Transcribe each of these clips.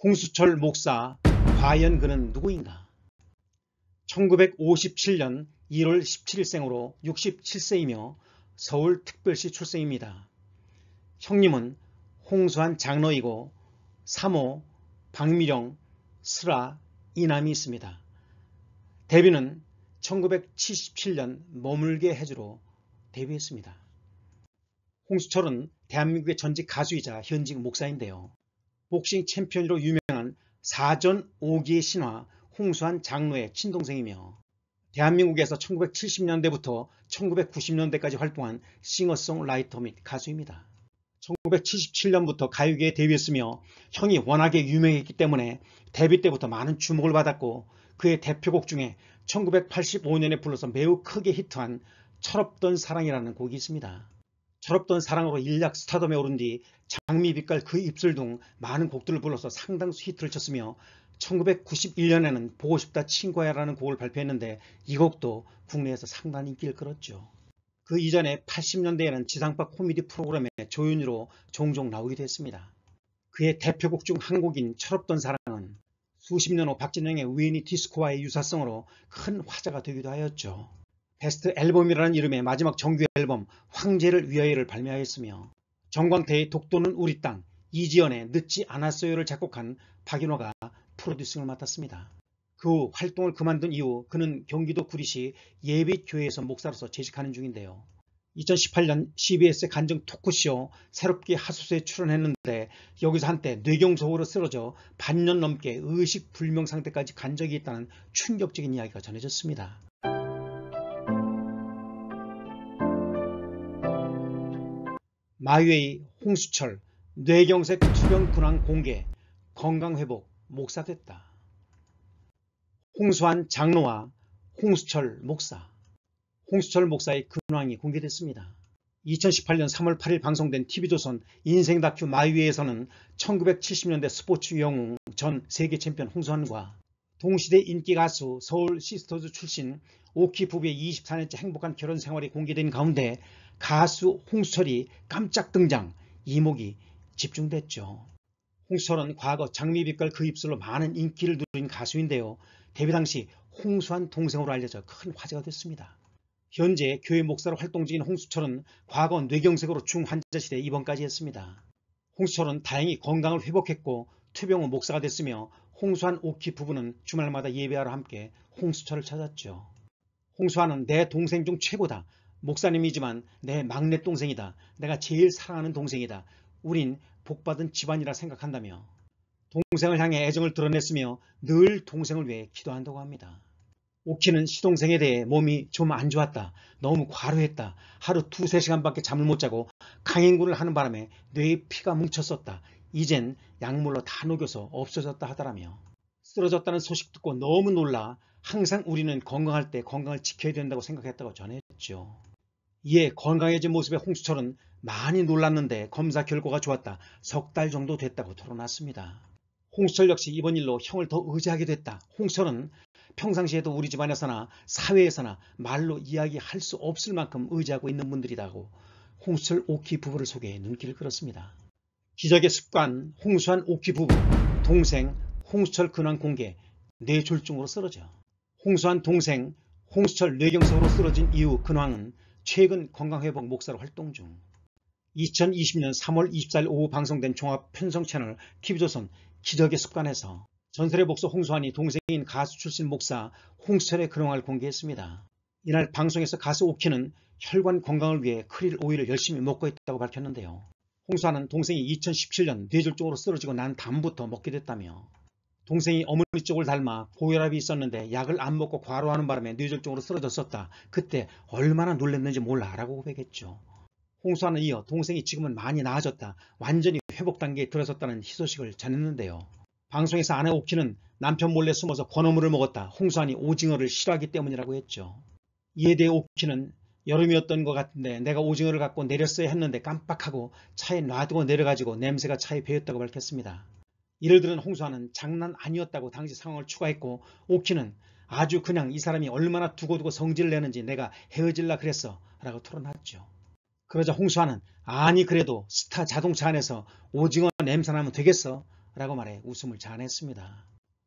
홍수철 목사 과연 그는 누구인가? 1957년 1월 17일생으로 67세이며 서울특별시 출생입니다. 형님은 홍수한 장로이고 사모, 박미령, 슬라 이남이 있습니다. 데뷔는 1977년 머물게 해주로 데뷔했습니다. 홍수철은 대한민국의 전직 가수이자 현직 목사인데요. 복싱 챔피언으로 유명한 사전 오기의 신화 홍수환 장로의 친동생이며 대한민국에서 1970년대부터 1990년대까지 활동한 싱어송라이터 및 가수입니다. 1977년부터 가요계에 데뷔했으며 형이 워낙에 유명했기 때문에 데뷔 때부터 많은 주목을 받았고 그의 대표곡 중에 1985년에 불러서 매우 크게 히트한 철없던 사랑이라는 곡이 있습니다. 철없던 사랑으로 일약 스타덤에 오른 뒤 장미빛깔 그 입술 등 많은 곡들을 불러서 상당수 히트를 쳤으며 1991년에는 보고 싶다 친구야 라는 곡을 발표했는데 이 곡도 국내에서 상당히 인기를 끌었죠. 그 이전에 80년대에는 지상파 코미디 프로그램에 조윤희로 종종 나오기도 했습니다. 그의 대표곡 중 한 곡인 철없던 사랑은 수십 년 후 박진영의 위니 디스코와의 유사성으로 큰 화제가 되기도 하였죠. 베스트 앨범이라는 이름의 마지막 정규 앨범 황제를 위하여를 발매하였으며 정광태의 독도는 우리 땅, 이지연의 늦지 않았어요를 작곡한 박윤호가 프로듀싱을 맡았습니다. 그 후 활동을 그만둔 이후 그는 경기도 구리시 예비교회에서 목사로서 재직하는 중인데요. 2018년 CBS의 간증 토크쇼 새롭게 하수소에 출연했는데 여기서 한때 뇌경색으로 쓰러져 반년 넘게 의식불명 상태까지 간 적이 있다는 충격적인 이야기가 전해졌습니다. 마유의 홍수철, 뇌경색 투병 군항 공개, 건강회복, 목사됐다. 홍수환 장로와 홍수철 목사, 홍수철 목사의 근황이 공개됐습니다. 2018년 3월 8일 방송된 TV조선 인생 다큐 마유웨에서는 1970년대 스포츠 영웅 전 세계 챔피언 홍수환과 동시대 인기 가수 서울 시스터즈 출신 오키 부부의 24년째 행복한 결혼 생활이 공개된 가운데 가수 홍철이 수 깜짝 등장 이목이 집중됐죠. 홍철은 수 과거 장미빛깔 그 입술로 많은 인기를 누린 가수인데요. 데뷔 당시 홍수환 동생으로 알려져 큰 화제가 됐습니다. 현재 교회 목사로 활동 중인 홍수철은 과거 뇌경색으로 중환자실에 입원까지 했습니다. 홍수철은 다행히 건강을 회복했고 투병 후 목사가 됐으며 홍수환 오키 부부는 주말마다 예배하러 함께 홍수철을 찾았죠. 홍수환은 내 동생 중 최고다. 목사님이지만 내 막내 동생이다. 내가 제일 사랑하는 동생이다. 우린 복받은 집안이라 생각한다며 동생을 향해 애정을 드러냈으며 늘 동생을 위해 기도한다고 합니다. 오키는 시동생에 대해 몸이 좀 안 좋았다. 너무 과로했다. 하루 두세 시간밖에 잠을 못 자고 강행군을 하는 바람에 뇌에 피가 뭉쳤었다. 이젠 약물로 다 녹여서 없어졌다 하더라며 쓰러졌다는 소식 듣고 너무 놀라 항상 우리는 건강할 때 건강을 지켜야 된다고 생각했다고 전했죠. 이에 건강해진 모습에 홍수철은 많이 놀랐는데 검사 결과가 좋았다. 석 달 정도 됐다고 털어놨습니다. 홍수철 역시 이번 일로 형을 더 의지하게 됐다. 홍수철은 평상시에도 우리 집안에서나 사회에서나 말로 이야기할 수 없을 만큼 의지하고 있는 분들이라고 홍수철 오키 부부를 소개해 눈길을 끌었습니다. 기적의 습관 홍수환 오키 부부 동생 홍수철 근황 공개 뇌졸중으로 쓰러져 홍수환 동생 홍수철 뇌경색으로 쓰러진 이후 근황은 최근 건강회복 목사로 활동 중 2020년 3월 24일 오후 방송된 종합 편성 채널 TV조선 기적의 습관에서 전설의 목사 홍수환이 동생인 가수 출신 목사 홍수철의 근황을 공개했습니다. 이날 방송에서 가수 오키는 혈관 건강을 위해 크릴 오일을 열심히 먹고 있다고 밝혔는데요. 홍수환은 동생이 2017년 뇌졸중으로 쓰러지고 난 다음부터 먹게 됐다며 동생이 어머니 쪽을 닮아 고혈압이 있었는데 약을 안 먹고 과로하는 바람에 뇌졸중으로 쓰러졌었다. 그때 얼마나 놀랐는지 몰라라고 고백했죠. 홍수아는 이어 동생이 지금은 많이 나아졌다. 완전히 회복 단계에 들어섰다는 희소식을 전했는데요. 방송에서 아내 옥희는 남편 몰래 숨어서 건어물을 먹었다. 홍수환이 오징어를 싫어하기 때문이라고 했죠. 이에 대해 옥희는 여름이었던 것 같은데 내가 오징어를 갖고 내렸어야 했는데 깜빡하고 차에 놔두고 내려가지고 냄새가 차에 배였다고 밝혔습니다. 이를 들은 홍수환은 장난 아니었다고 당시 상황을 추가했고 옥희는 아주 그냥 이 사람이 얼마나 두고두고 성질을 내는지 내가 헤어질라 그랬어 라고 토론했죠. 그러자 홍수환은 아니 그래도 스타 자동차 안에서 오징어 냄새나면 되겠어 라고 말해 웃음을 자아냈습니다.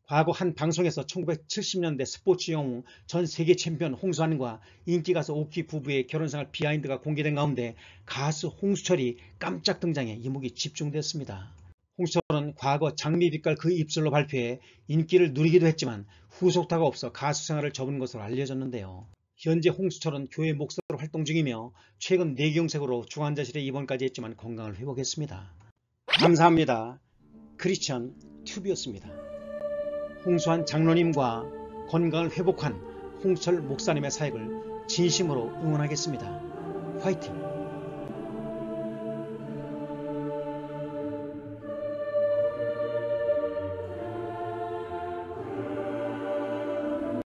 과거 한 방송에서 1970년대 스포츠 영웅 전 세계 챔피언 홍수환과 인기가수 오키 부부의 결혼생활 비하인드가 공개된 가운데 가수 홍수철이 깜짝 등장해 이목이 집중됐습니다. 홍철은 과거 장미빛깔 그 입술로 발표해 인기를 누리기도 했지만 후속타가 없어 가수 생활을 접은 것으로 알려졌는데요. 현재 홍수철은 교회 목사로 활동 중이며 최근 내경색으로 중환자실에 입원까지 했지만 건강을 회복했습니다. 감사합니다. 크리스천 튜브였습니다. 홍수환 장로님과 건강을 회복한 홍철 목사님의 사역을 진심으로 응원하겠습니다. 화이팅!